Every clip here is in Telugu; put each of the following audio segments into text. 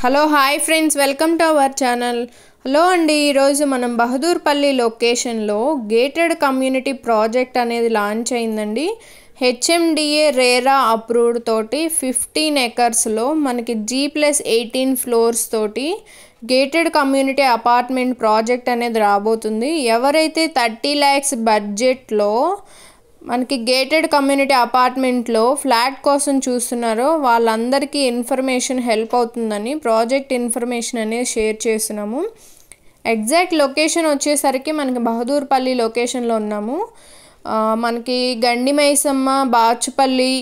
hello hi friends welcome to our channel hello అండి ఈరోజు మనం బహదూర్పల్లి లొకేషన్లో గేటెడ్ కమ్యూనిటీ ప్రాజెక్ట్ అనేది లాంచ్ అయిందండి హెచ్ఎండిఏ రేరా అప్రూవ్డ్ తోటి ఫిఫ్టీన్ ఎకర్స్లో మనకి జీ ప్లస్ ఎయిటీన్ ఫ్లోర్స్ తోటి గేటెడ్ కమ్యూనిటీ అపార్ట్మెంట్ ప్రాజెక్ట్ అనేది రాబోతుంది ఎవరైతే థర్టీ ల్యాక్స్ బడ్జెట్లో మనకి గేటెడ్ కమ్యూనిటీ అపార్ట్మెంట్లో ఫ్లాట్ కోసం చూస్తున్నారో వాళ్ళందరికీ ఇన్ఫర్మేషన్ హెల్ప్ అవుతుందని ప్రాజెక్ట్ ఇన్ఫర్మేషన్ అనేది షేర్ చేస్తున్నాము ఎగ్జాక్ట్ లొకేషన్ వచ్చేసరికి మనకి బహదూర్పల్లి లొకేషన్లో ఉన్నాము మనకి గండిమైసమ్మ బాచుపల్లి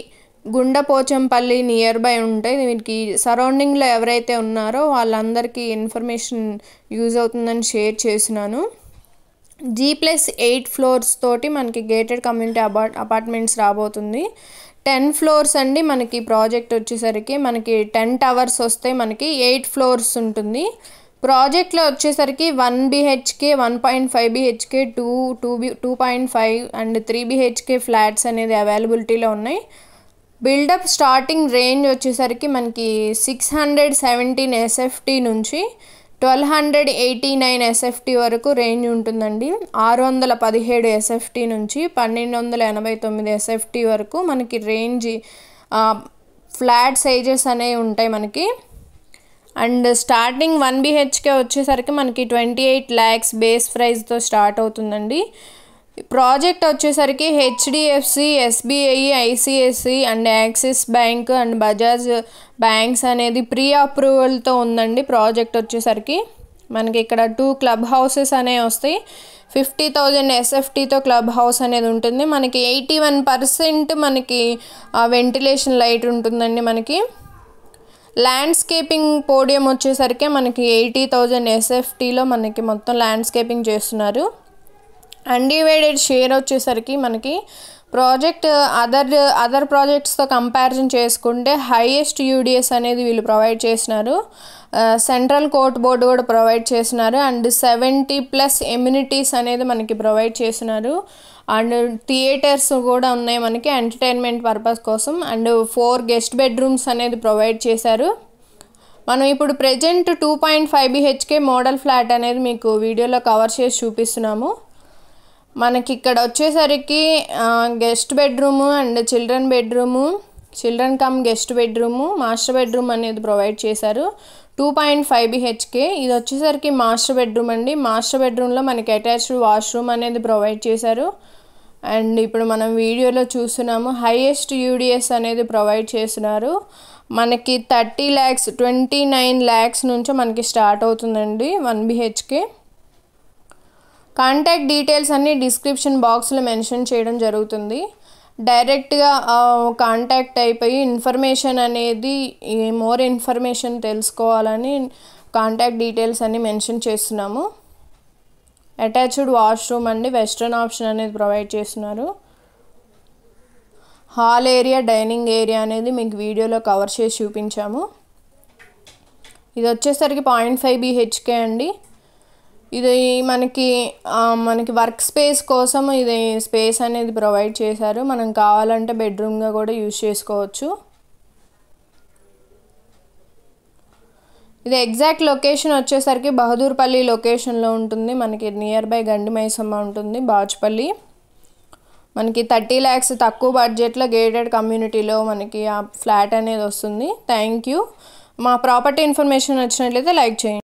గుండపోచంపల్లి నియర్ బై ఉంటాయి వీటికి సరౌండింగ్లో ఎవరైతే ఉన్నారో వాళ్ళందరికీ ఇన్ఫర్మేషన్ యూజ్ అవుతుందని షేర్ చేసినాను జీ ప్లస్ ఎయిట్ ఫ్లోర్స్ తోటి మనకి గేటెడ్ కమ్యూనిటీ అబా అపార్ట్మెంట్స్ రాబోతుంది టెన్ ఫ్లోర్స్ అండి మనకి ప్రాజెక్ట్ వచ్చేసరికి మనకి టెన్ టవర్స్ వస్తే మనకి ఎయిట్ ఫ్లోర్స్ ఉంటుంది ప్రాజెక్ట్లో వచ్చేసరికి one BHK one point five BHK two two B two point five and three BHK flats అనేది అవైలబిలిటీలో ఉన్నాయి బిల్డప్ స్టార్టింగ్ రేంజ్ వచ్చేసరికి మనకి సిక్స్ హండ్రెడ్ సెవెంటీన్ ఎస్ఎఫ్టీ నుంచి twelve hundred eighty nine SFT వరకు రేంజ్ ఉంటుందండి ఆరు వందల పదిహేడు ఎస్ఎఫ్టీ నుంచి పన్నెండు వందల ఎనభై తొమ్మిది ఎస్ఎఫ్టీ వరకు మనకి రేంజ్ ఫ్లాట్ సైజెస్ అనేవి ఉంటాయి మనకి అండ్ స్టార్టింగ్ వన్ బీహెచ్కే వచ్చేసరికి మనకి ట్వంటీ ఎయిట్ ల్యాక్స్ బేస్ ప్రైస్తో స్టార్ట్ అవుతుందండి ప్రాజెక్ట్ వచ్చేసరికి HDFC SBI ICICI and Axis bank and Bajaj banks అనేది ప్రీ అప్రూవల్తో ఉందండి ప్రాజెక్ట్ వచ్చేసరికి మనకి ఇక్కడ టూ క్లబ్ హౌసెస్ అనేవి వస్తాయి ఫిఫ్టీ థౌజండ్ ఎస్ఎఫ్టీతో క్లబ్ హౌస్ అనేది ఉంటుంది మనకి ఎయిటీ వన్ పర్సెంట్ మనకి వెంటిలేషన్ లైట్ ఉంటుందండి మనకి ల్యాండ్స్కేపింగ్ పోడియం వచ్చేసరికి మనకి ఎయిటీ థౌజండ్ ఎస్ఎఫ్టీలో మనకి మొత్తం ల్యాండ్స్కేపింగ్ చేస్తున్నారు అన్డివైడెడ్ షేర్ వచ్చేసరికి మనకి ప్రాజెక్ట్ అదర్ అదర్ ప్రాజెక్ట్స్తో కంపారిజన్ చేసుకుంటే హైయెస్ట్ యూడిఎస్ అనేది వీళ్ళు ప్రొవైడ్ చేసినారు సెంట్రల్ కోర్ట్ బోర్డు కూడా ప్రొవైడ్ చేసినారు అండ్ సెవెంటీ ప్లస్ ఎమ్యూనిటీస్ అనేది మనకి ప్రొవైడ్ చేసినారు అండ్ థియేటర్స్ కూడా ఉన్నాయి మనకి ఎంటర్టైన్మెంట్ పర్పస్ కోసం అండ్ ఫోర్ గెస్ట్ బెడ్రూమ్స్ అనేది ప్రొవైడ్ చేశారు మనం ఇప్పుడు present two point five BHK model flat అనేది మీకు వీడియోలో కవర్ చేసి చూపిస్తున్నాము మనకి ఇక్కడ వచ్చేసరికి guest bedroom and children bedroom children come guest bedroom master bedroom అనేది ప్రొవైడ్ చేశారు టూ పాయింట్ ఫైవ్ బిహెచ్కే ఇది వచ్చేసరికి మాస్టర్ బెడ్రూమ్ అండి మాస్టర్ బెడ్రూమ్లో మనకి అటాచ్డ్ వాష్రూమ్ అనేది ప్రొవైడ్ చేశారు అండ్ ఇప్పుడు మనం వీడియోలో చూస్తున్నాము హైయెస్ట్ యూడిఎస్ అనేది ప్రొవైడ్ చేస్తున్నారు మనకి thirty lakhs twenty nine lakhs నుంచి మనకి స్టార్ట్ అవుతుందండి వన్ బిహెచ్కే కాంటాక్ట్ డీటెయిల్స్ అన్ని డిస్క్రిప్షన్ బాక్స్లో మెన్షన్ చేయడం జరుగుతుంది డైరెక్ట్గా కాంటాక్ట్ అయిపోయి ఇన్ఫర్మేషన్ అనేది మోర్ ఇన్ఫర్మేషన్ తెలుసుకోవాలని కాంటాక్ట్ డీటెయిల్స్ అన్ని మెన్షన్ చేస్తున్నాము అటాచ్డ్ వాష్రూమ్ అండి వెస్ట్రన్ ఆప్షన్ అనేది ప్రొవైడ్ చేస్తున్నారు హాల్ ఏరియా డైనింగ్ ఏరియా అనేది మీకు వీడియోలో కవర్ చేసి చూపించాము ఇది వచ్చేసరికి పాయింట్ ఫైవ్ బిహెచ్కే అండి ఇది మనకి మనకి వర్క్ స్పేస్ కోసం ఇది స్పేస్ అనేది ప్రొవైడ్ చేశారు మనం కావాలంటే బెడ్రూమ్గా కూడా యూజ్ చేసుకోవచ్చు ఇది ఎగ్జాక్ట్ లొకేషన్ వచ్చేసరికి బహదూర్పల్లి లొకేషన్లో ఉంటుంది మనకి నియర్ బై గండిమైసమ్మ ఉంటుంది బాచుపల్లి మనకి థర్టీ ల్యాక్స్ తక్కువ బడ్జెట్లో గేటెడ్ కమ్యూనిటీలో మనకి ఆ ఫ్లాట్ అనేది వస్తుంది థ్యాంక్ యూ మా ప్రాపర్టీ ఇన్ఫర్మేషన్ వచ్చినట్లయితే లైక్ చేయండి